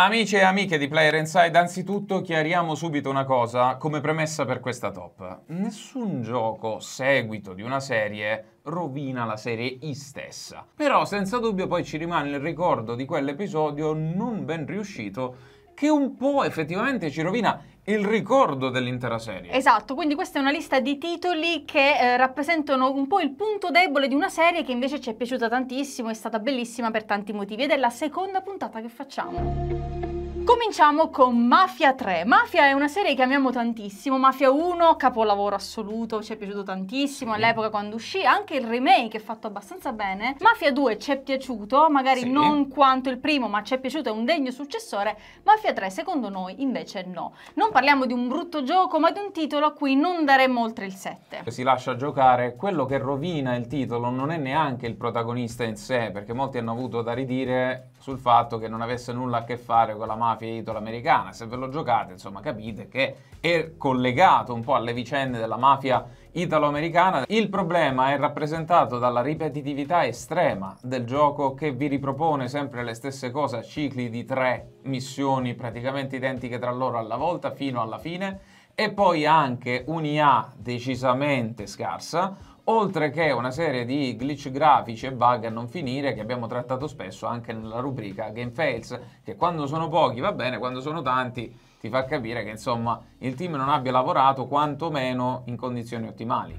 Amici e amiche di Player Inside, anzitutto chiariamo subito una cosa come premessa per questa top. Nessun gioco seguito di una serie rovina la serie I stessa. Però senza dubbio poi ci rimane il ricordo di quell'episodio non ben riuscito che un po' effettivamente ci rovina il ricordo dell'intera serie. Esatto, quindi questa è una lista di titoli che eh, rappresentano un po' il punto debole di una serie che invece ci è piaciuta tantissimo, è stata bellissima per tanti motivi ed è la seconda puntata che facciamo. Cominciamo con Mafia 3. Mafia è una serie che amiamo tantissimo, Mafia 1 capolavoro assoluto, ci è piaciuto tantissimo all'epoca quando uscì, anche il remake è fatto abbastanza bene. Mafia 2 ci è piaciuto, magari sì. non quanto il primo, ma ci è piaciuto, è un degno successore. Mafia 3 secondo noi invece no. Non parliamo di un brutto gioco, ma di un titolo a cui non daremmo oltre il 7. Si lascia giocare, quello che rovina il titolo non è neanche il protagonista in sé, perché molti hanno avuto da ridire sul fatto che non avesse nulla a che fare con la mafia italo-americana. Se ve lo giocate, insomma, capite che è collegato un po' alle vicende della mafia italo-americana. Il problema è rappresentato dalla ripetitività estrema del gioco che vi ripropone sempre le stesse cose a cicli di tre missioni praticamente identiche tra loro alla volta fino alla fine e poi anche un'IA decisamente scarsa, oltre che una serie di glitch grafici e bug a non finire che abbiamo trattato spesso anche nella rubrica Game Fails, che quando sono pochi va bene, quando sono tanti ti fa capire che insomma il team non abbia lavorato quantomeno in condizioni ottimali.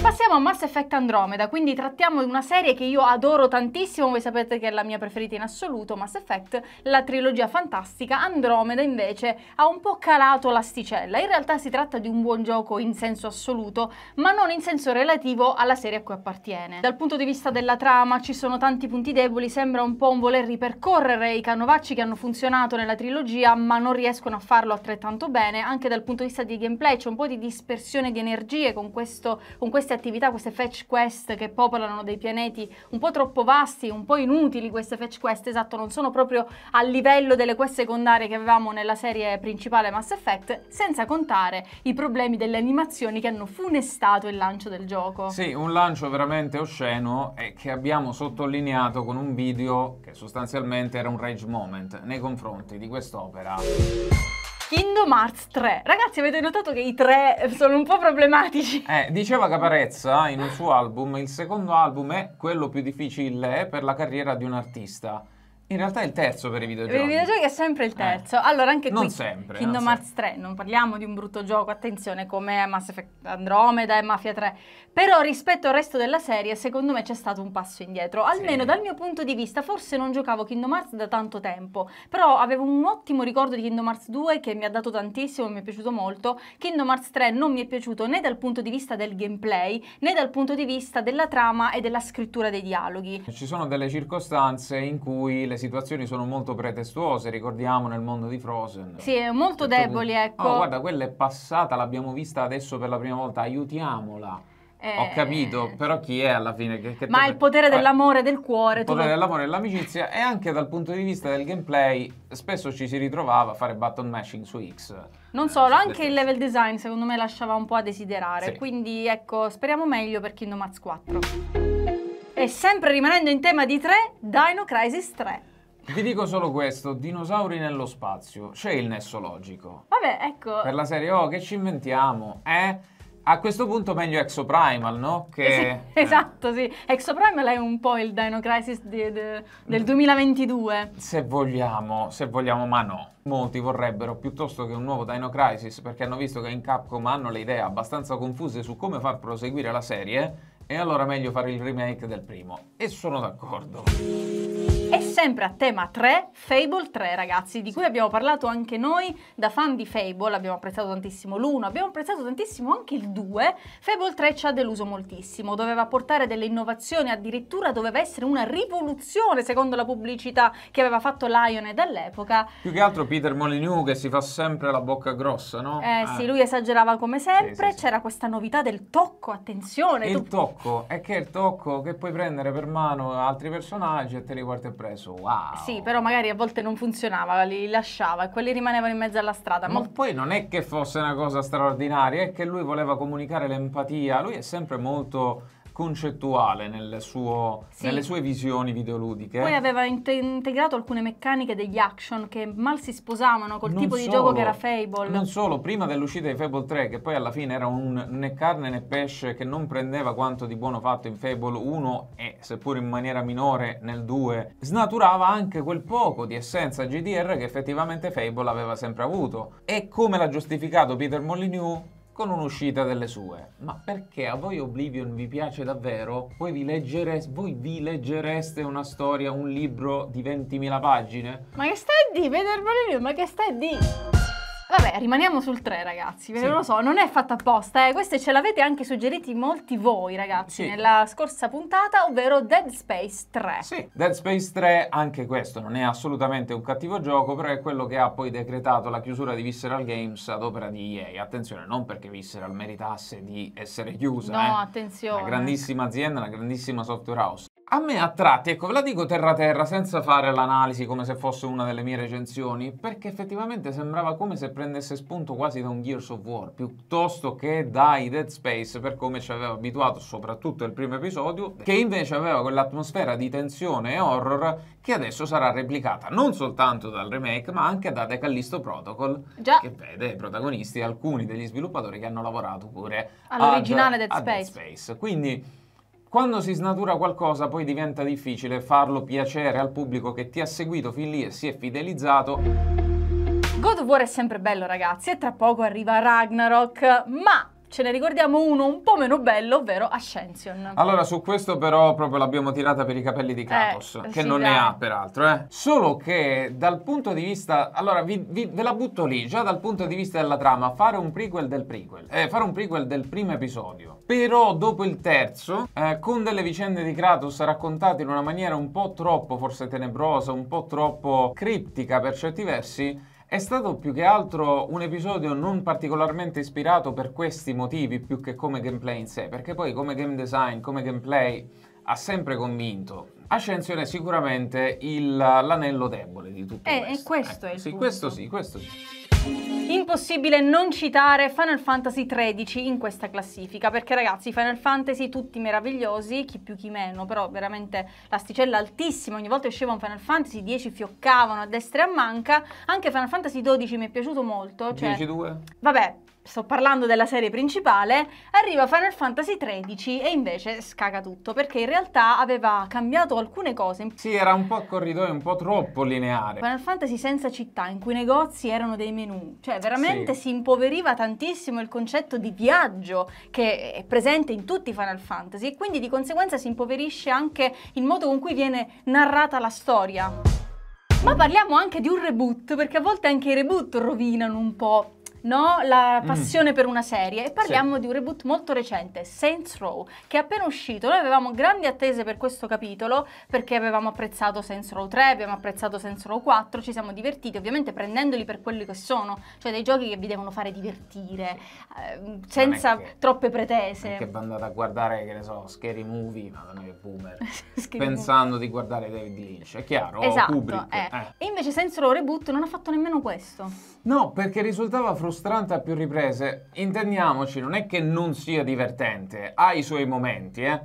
Passiamo a Mass Effect Andromeda, quindi trattiamo una serie che io adoro tantissimo, voi sapete che è la mia preferita in assoluto, Mass Effect, la trilogia fantastica, Andromeda invece ha un po' calato l'asticella, in realtà si tratta di un buon gioco in senso assoluto, ma non in senso relativo alla serie a cui appartiene. Dal punto di vista della trama ci sono tanti punti deboli, sembra un po' un voler ripercorrere i canovacci che hanno funzionato nella trilogia, ma non riescono a farlo altrettanto bene, anche dal punto di vista di gameplay c'è un po' di dispersione di energie con questo, con questo queste attività, queste fetch quest che popolano dei pianeti un po' troppo vasti, un po' inutili queste fetch quest, esatto, non sono proprio a livello delle quest secondarie che avevamo nella serie principale Mass Effect, senza contare i problemi delle animazioni che hanno funestato il lancio del gioco. Sì, un lancio veramente osceno e che abbiamo sottolineato con un video che sostanzialmente era un rage moment nei confronti di quest'opera. Kingdom Hearts 3. Ragazzi, avete notato che i tre sono un po' problematici? Eh, diceva Caparezza in un suo album, il secondo album è quello più difficile per la carriera di un artista. In realtà è il terzo per i videogiochi. Per i videogiochi è sempre il eh, terzo. Eh. Allora, anche non qui, sempre, Kingdom Hearts 3, non parliamo di un brutto gioco, attenzione, come Mass Effect Andromeda e Mafia 3. Però rispetto al resto della serie, secondo me c'è stato un passo indietro. Almeno sì. dal mio punto di vista, forse non giocavo Kingdom Hearts da tanto tempo, però avevo un ottimo ricordo di Kingdom Hearts 2 che mi ha dato tantissimo, mi è piaciuto molto. Kingdom Hearts 3 non mi è piaciuto né dal punto di vista del gameplay, né dal punto di vista della trama e della scrittura dei dialoghi. Ci sono delle circostanze in cui le situazioni sono molto pretestuose, ricordiamo nel mondo di Frozen. Sì, è molto certo deboli, punto. ecco. Oh, guarda, quella è passata, l'abbiamo vista adesso per la prima volta, aiutiamola. Eh, Ho capito, eh. però chi è alla fine? Che, che ma te... il potere dell'amore, del cuore. Il potere lo... dell'amore e dell'amicizia e anche dal punto di vista del gameplay spesso ci si ritrovava a fare button mashing su X. Non eh, solo, eh, anche il level design secondo me lasciava un po' a desiderare, sì. quindi ecco, speriamo meglio per Kingdom Hearts 4. E sempre rimanendo in tema di 3, Dino Crisis 3. Vi dico solo questo, dinosauri nello spazio, c'è il nesso logico. Vabbè, ecco. Per la serie, oh, che ci inventiamo, eh? A questo punto meglio Exoprimal, no? Che... Eh sì, esatto, sì. Exoprimal è un po' il Dino Crisis di, di, del 2022. Se vogliamo, se vogliamo, ma no. Molti vorrebbero piuttosto che un nuovo Dino Crisis perché hanno visto che in Capcom hanno le idee abbastanza confuse su come far proseguire la serie e allora meglio fare il remake del primo. E sono d'accordo. È sempre a tema 3, Fable 3 ragazzi, di cui abbiamo parlato anche noi da fan di Fable, abbiamo apprezzato tantissimo l'1, abbiamo apprezzato tantissimo anche il 2, Fable 3 ci ha deluso moltissimo, doveva portare delle innovazioni, addirittura doveva essere una rivoluzione secondo la pubblicità che aveva fatto Lionhead all'epoca. Più che altro Peter Molyneux che si fa sempre la bocca grossa, no? Eh, eh. sì, lui esagerava come sempre, sì, sì, c'era sì. questa novità del tocco, attenzione. E tu... il tocco, è che è il tocco che puoi prendere per mano altri personaggi e te li guardi a preso, wow. Sì, però magari a volte non funzionava, li lasciava e quelli rimanevano in mezzo alla strada. Ma, ma poi non è che fosse una cosa straordinaria, è che lui voleva comunicare l'empatia, lui è sempre molto concettuale nel suo, sì. nelle sue visioni videoludiche. Poi aveva inte- integrato alcune meccaniche degli action che mal si sposavano col non tipo solo, di gioco che era Fable. Non solo, prima dell'uscita di Fable 3, che poi alla fine era un né carne né pesce che non prendeva quanto di buono fatto in Fable 1 e seppur in maniera minore nel 2, snaturava anche quel poco di essenza GDR che effettivamente Fable aveva sempre avuto. E come l'ha giustificato Peter Molyneux? con un'uscita delle sue. Ma perché a voi Oblivion vi piace davvero? Voi vi, leggere... voi vi leggereste una storia, un libro di 20.000 pagine? Ma che stai di, Peter Bolivio? Ma che stai di? Vabbè, rimaniamo sul 3, ragazzi, perché sì. lo so, non è fatta apposta, eh. queste ce l'avete anche suggeriti molti voi, ragazzi, sì. nella scorsa puntata, ovvero Dead Space 3. Sì, Dead Space 3, anche questo non è assolutamente un cattivo gioco, però è quello che ha poi decretato la chiusura di Visceral Games ad opera di EA. Attenzione, non perché Visceral meritasse di essere chiusa, no, eh. attenzione. Una grandissima azienda, una grandissima software house, a me a tratti, ecco, ve la dico terra terra senza fare l'analisi come se fosse una delle mie recensioni, perché effettivamente sembrava come se prendesse spunto quasi da un Gears of War, piuttosto che dai Dead Space per come ci aveva abituato, soprattutto il primo episodio, che invece aveva quell'atmosfera di tensione e horror che adesso sarà replicata non soltanto dal remake, ma anche da The Callisto Protocol, Già. che vede protagonisti alcuni degli sviluppatori che hanno lavorato pure all'originale Dead, Dead Space. Quindi quando si snatura qualcosa poi diventa difficile farlo piacere al pubblico che ti ha seguito fin lì e si è fidelizzato. God of War è sempre bello ragazzi e tra poco arriva Ragnarok, ma ce ne ricordiamo uno un po' meno bello, ovvero Ascension. Allora, su questo però proprio l'abbiamo tirata per i capelli di eh, Kratos, eh, che sì, non dai. ne ha peraltro, eh. Solo che dal punto di vista... Allora, vi, vi, ve la butto lì, già dal punto di vista della trama, fare un prequel del prequel, eh, fare un prequel del primo episodio, però dopo il terzo, eh, con delle vicende di Kratos raccontate in una maniera un po' troppo forse tenebrosa, un po' troppo criptica per certi versi, è stato più che altro un episodio non particolarmente ispirato per questi motivi più che come gameplay in sé, perché poi come game design, come gameplay ha sempre convinto. Ascensione è sicuramente il, l'anello debole di tutto eh, questo. E questo eh, è il ecco, sì, punto. questo sì, questo sì. Impossibile non citare Final Fantasy XIII in questa classifica, perché ragazzi, Final Fantasy tutti meravigliosi, chi più chi meno, però veramente l'asticella altissima, ogni volta che usciva un Final Fantasy 10 fioccavano a destra e a manca, anche Final Fantasy XII mi è piaciuto molto. Cioè... 10-2? Vabbè, sto parlando della serie principale, arriva Final Fantasy XIII e invece scaga tutto, perché in realtà aveva cambiato alcune cose. Sì, era un po' corridoio, un po' troppo lineare. Final Fantasy senza città, in cui i negozi erano dei menu, cioè veramente sì. si impoveriva tantissimo il concetto di viaggio che è presente in tutti i Final Fantasy e quindi di conseguenza si impoverisce anche il modo con cui viene narrata la storia. Ma parliamo anche di un reboot, perché a volte anche i reboot rovinano un po' no? la mm. passione mm. per una serie e parliamo sì. di un reboot molto recente, Saints Row, che è appena uscito. Noi avevamo grandi attese per questo capitolo perché avevamo apprezzato Saints Row 3, abbiamo apprezzato Saints Row 4, ci siamo divertiti, ovviamente prendendoli per quelli che sono, cioè dei giochi che vi devono fare divertire, eh, senza che, troppe pretese. Che va andate a guardare, che ne so, Scary Movie, madonna che boomer, pensando movie. di guardare David Lynch, è chiaro, esatto, Kubrick. Eh. Eh. E invece Saints Row Reboot non ha fatto nemmeno questo. No, perché risultava frustrante frustrante a più riprese, intendiamoci, non è che non sia divertente, ha i suoi momenti, eh?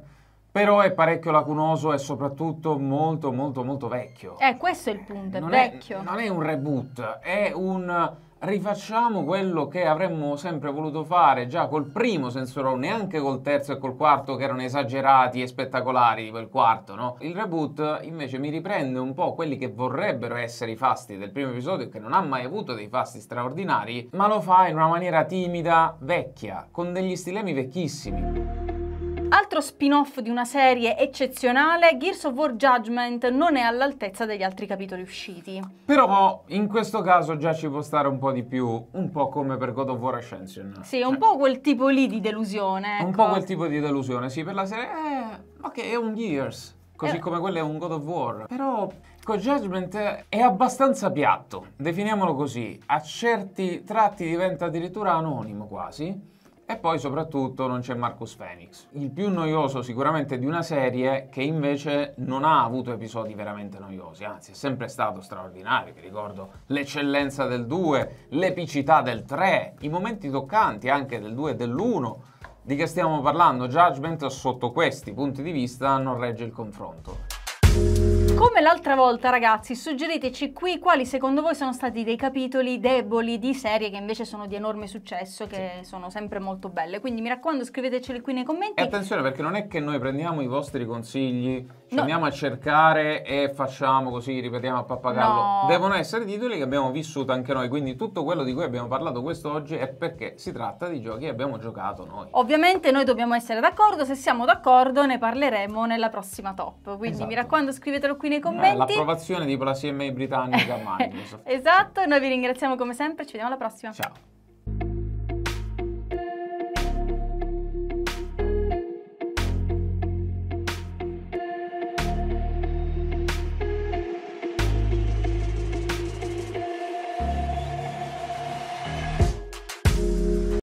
però è parecchio lacunoso e soprattutto molto molto molto vecchio. Eh, questo è il punto, è non vecchio. È, non è un reboot, è un rifacciamo quello che avremmo sempre voluto fare già col primo Sensor neanche col terzo e col quarto che erano esagerati e spettacolari di quel quarto, no? Il reboot invece mi riprende un po' quelli che vorrebbero essere i fasti del primo episodio, che non ha mai avuto dei fasti straordinari, ma lo fa in una maniera timida, vecchia, con degli stilemi vecchissimi. Altro spin-off di una serie eccezionale, Gears of War Judgment non è all'altezza degli altri capitoli usciti. Però in questo caso già ci può stare un po' di più, un po' come per God of War Ascension. Sì, un cioè po' quel tipo lì di delusione. Ecco. Un po' quel tipo di delusione, sì, per la serie... Eh, ok, è un Gears, così eh. come quello è un God of War. Però... Ecco, Judgment è abbastanza piatto, definiamolo così, a certi tratti diventa addirittura anonimo quasi. E poi soprattutto non c'è Marcus Phoenix. Il più noioso sicuramente di una serie che invece non ha avuto episodi veramente noiosi, anzi è sempre stato straordinario, vi ricordo l'eccellenza del 2, l'epicità del 3, i momenti toccanti anche del 2 e dell'1. Di che stiamo parlando? Judgment sotto questi punti di vista non regge il confronto. Come l'altra volta, ragazzi, suggeriteci qui quali secondo voi sono stati dei capitoli deboli di serie che invece sono di enorme successo, che sì. sono sempre molto belle. Quindi mi raccomando, scriveteceli qui nei commenti. E attenzione perché non è che noi prendiamo i vostri consigli, ci no. andiamo a cercare e facciamo così, ripetiamo a pappagallo. No. Devono essere titoli che abbiamo vissuto anche noi, quindi tutto quello di cui abbiamo parlato quest'oggi è perché si tratta di giochi che abbiamo giocato noi. Ovviamente noi dobbiamo essere d'accordo, se siamo d'accordo ne parleremo nella prossima top. Quindi esatto. mi raccomando, scrivetelo qui nei nei eh, commenti. Eh, l'approvazione tipo la CMA britannica Microsoft. esatto, noi vi ringraziamo come sempre, ci vediamo alla prossima. Ciao.